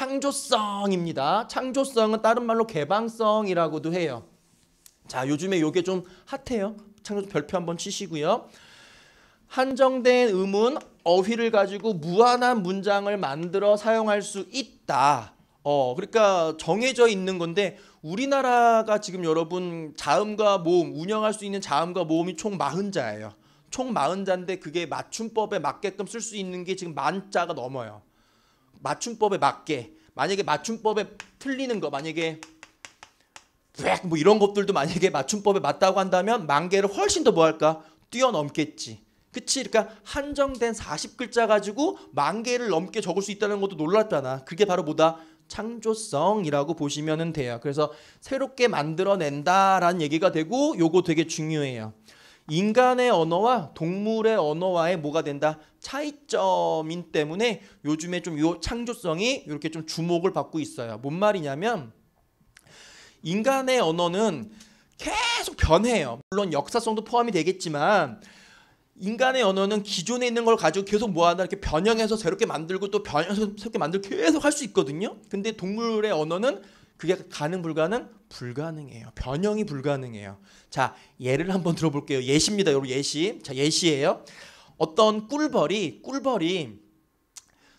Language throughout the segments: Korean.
창조성입니다. 창조성은 다른 말로 개방성이라고도 해요. 자, 요즘에 요게 좀 핫해요. 창조 별표 한번 치시고요. 한정된 음운 어휘를 가지고 무한한 문장을 만들어 사용할 수 있다. 어, 그러니까 정해져 있는 건데 우리나라가 지금 여러분 자음과 모음 운영할 수 있는 자음과 모음이 총 40자예요. 총 40자인데 그게 맞춤법에 맞게끔 쓸 수 있는 게 지금 만 자가 넘어요. 맞춤법에 맞게 만약에 맞춤법에 틀리는 거 만약에 뭐 이런 것들도 만약에 맞춤법에 맞다고 한다면 만 개를 훨씬 더 뭐 할까 뛰어넘겠지. 그치? 그러니까 한정된 40글자 가지고 만 개를 넘게 적을 수 있다는 것도 놀랐잖아. 그게 바로 뭐다? 창조성이라고 보시면 돼요. 그래서 새롭게 만들어낸다라는 얘기가 되고 요거 되게 중요해요. 인간의 언어와 동물의 언어와의 뭐가 된다 차이점인 때문에 요즘에 좀 요 창조성이 이렇게 좀 주목을 받고 있어요. 뭔 말이냐면 인간의 언어는 계속 변해요. 물론 역사성도 포함이 되겠지만 인간의 언어는 기존에 있는 걸 가지고 계속 뭐하다 이렇게 변형해서 새롭게 만들고 또 변형해서 새롭게 만들 계속 할 수 있거든요. 근데 동물의 언어는 그게 가능 불가능? 불가능해요. 변형이 불가능해요. 자, 예를 한번 들어볼게요. 예시입니다. 여러분 예시. 자, 예시예요. 어떤 꿀벌이 꿀벌이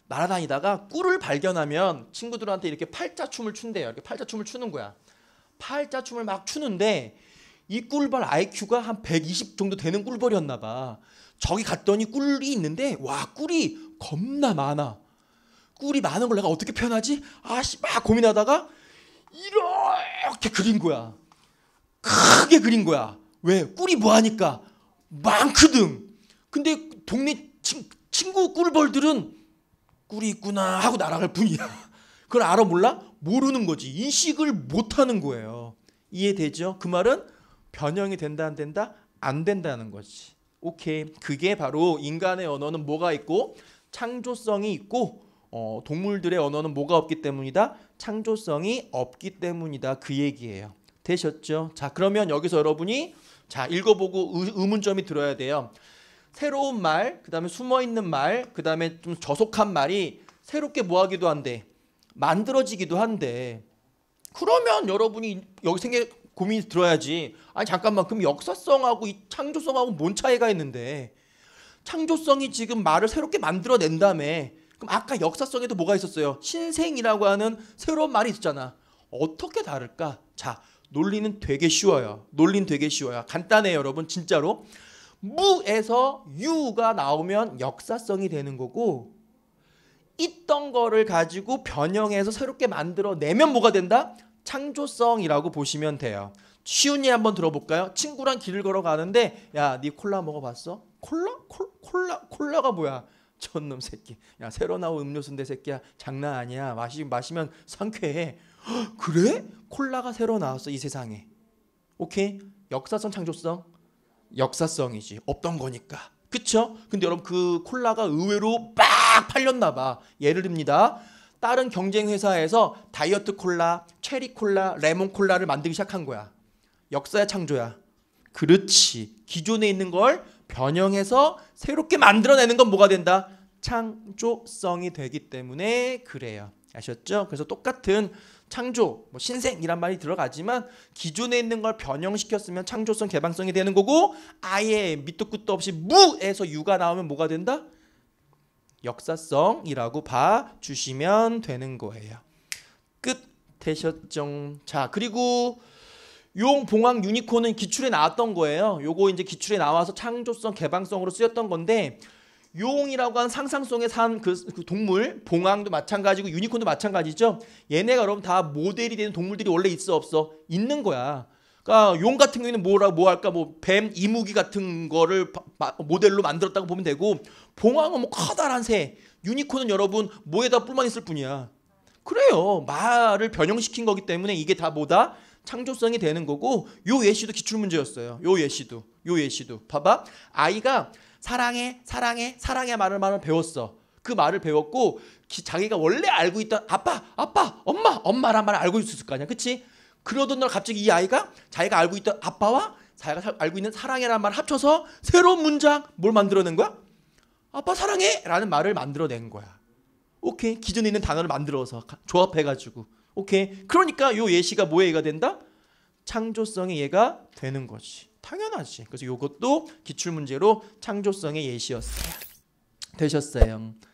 날아다니다가 꿀을 발견하면 친구들한테 이렇게 팔자춤을 춘대요. 이렇게 팔자춤을 추는 거야. 팔자춤을 막 추는데 이 꿀벌 IQ가 한 120 정도 되는 꿀벌이었나 봐. 저기 갔더니 꿀이 있는데 와 꿀이 겁나 많아. 꿀이 많은 걸 내가 어떻게 표현하지? 아씨 막 고민하다가 이렇게 그린 거야. 크게 그린 거야. 왜? 꿀이 뭐하니까? 많거든. 근데 동네 친, 친구 꿀벌들은 꿀이 있구나 하고 날아갈 뿐이야. 그걸 알아 몰라? 모르는 거지. 인식을 못하는 거예요. 이해되죠? 그 말은 변형이 된다 안 된다? 안 된다는 거지. 오케이. 그게 바로 인간의 언어는 뭐가 있고 창조성이 있고 어, 동물들의 언어는 뭐가 없기 때문이다. 창조성이 없기 때문이다. 그 얘기예요. 되셨죠? 자, 그러면 여기서 여러분이 자, 읽어보고 의, 의문점이 들어야 돼요. 새로운 말, 그다음에 숨어 있는 말, 그다음에 좀 저속한 말이 새롭게 뭐 하기도 한데 만들어지기도 한데 그러면 여러분이 여기 생겨 고민이 들어야지. 아니 잠깐만 그럼 역사성하고 이 창조성하고 뭔 차이가 있는데 창조성이 지금 말을 새롭게 만들어낸다며 그럼 아까 역사성에도 뭐가 있었어요? 신생이라고 하는 새로운 말이 있었잖아. 어떻게 다를까? 자, 논리는 되게 쉬워요. 논리는 되게 쉬워요. 간단해요, 여러분. 진짜로. 무에서 유가 나오면 역사성이 되는 거고 있던 거를 가지고 변형해서 새롭게 만들어내면 뭐가 된다? 창조성이라고 보시면 돼요. 쉬운 예 한번 들어볼까요? 친구랑 길을 걸어가는데 야, 네 콜라 먹어봤어? 콜라? 콜, 콜라? 콜라가 뭐야? 촌놈 새끼. 야 새로 나온 음료수인데 새끼야 장난 아니야. 마시 마시면 상쾌해. 헉, 그래? 콜라가 새로 나왔어 이 세상에. 오케이 역사성 창조성 역사성이지 없던 거니까. 그쵸? 근데 여러분 그 콜라가 의외로 빡 팔렸나 봐. 예를 듭니다. 다른 경쟁 회사에서 다이어트 콜라, 체리 콜라, 레몬 콜라를 만들기 시작한 거야. 역사의 창조야. 그렇지. 기존에 있는 걸 변형해서 새롭게 만들어내는 건 뭐가 된다? 창조성이 되기 때문에 그래요. 아셨죠? 그래서 똑같은 창조, 뭐 신생이란 말이 들어가지만 기존에 있는 걸 변형시켰으면 창조성, 개방성이 되는 거고 아예 밑도 끝도 없이 무에서 유가 나오면 뭐가 된다? 역사성이라고 봐주시면 되는 거예요. 끝 되셨죠? 자, 그리고 용, 봉황, 유니콘은 기출에 나왔던 거예요. 요거 이제 기출에 나와서 창조성, 개방성으로 쓰였던 건데 용이라고 한 상상성에 산 그, 그 동물, 봉황도 마찬가지고 유니콘도 마찬가지죠. 얘네가 여러분 다 모델이 되는 동물들이 원래 있어 없어? 있는 거야. 그러니까 용 같은 경우에는 뭐라 고뭐 할까 뭐뱀 이무기 같은 거를 마, 모델로 만들었다고 보면 되고 봉황은 뭐 커다란 새 유니콘은 여러분 뭐에다 뿔만 있을 뿐이야 그래요 말을 변형시킨 거기 때문에 이게 다 뭐다 창조성이 되는 거고 요 예시도 기출 문제였어요. 요 예시도. 요 예시도. 봐봐. 아이가 사랑해, 사랑해, 사랑해 말을 말을 배웠어. 그 말을 배웠고 기, 자기가 원래 알고 있던 아빠, 아빠, 엄마, 엄마란 말을 알고 있었을 거 아니야. 그치? 그러던 날 갑자기 이 아이가 자기가 알고 있던 아빠와 자기가 사, 알고 있는 사랑해라는 말을 합쳐서 새로운 문장 뭘 만들어낸 거야? 아빠 사랑해! 라는 말을 만들어낸 거야. 오케이. 기존에 있는 단어를 만들어서 조합해가지고. 오케이. 그러니까 요 예시가 뭐에 얘가 된다? 창조성의 예가 되는 거지. 당연하지. 그래서 이것도 기출 문제로 창조성의 예시였어요. 되셨어요.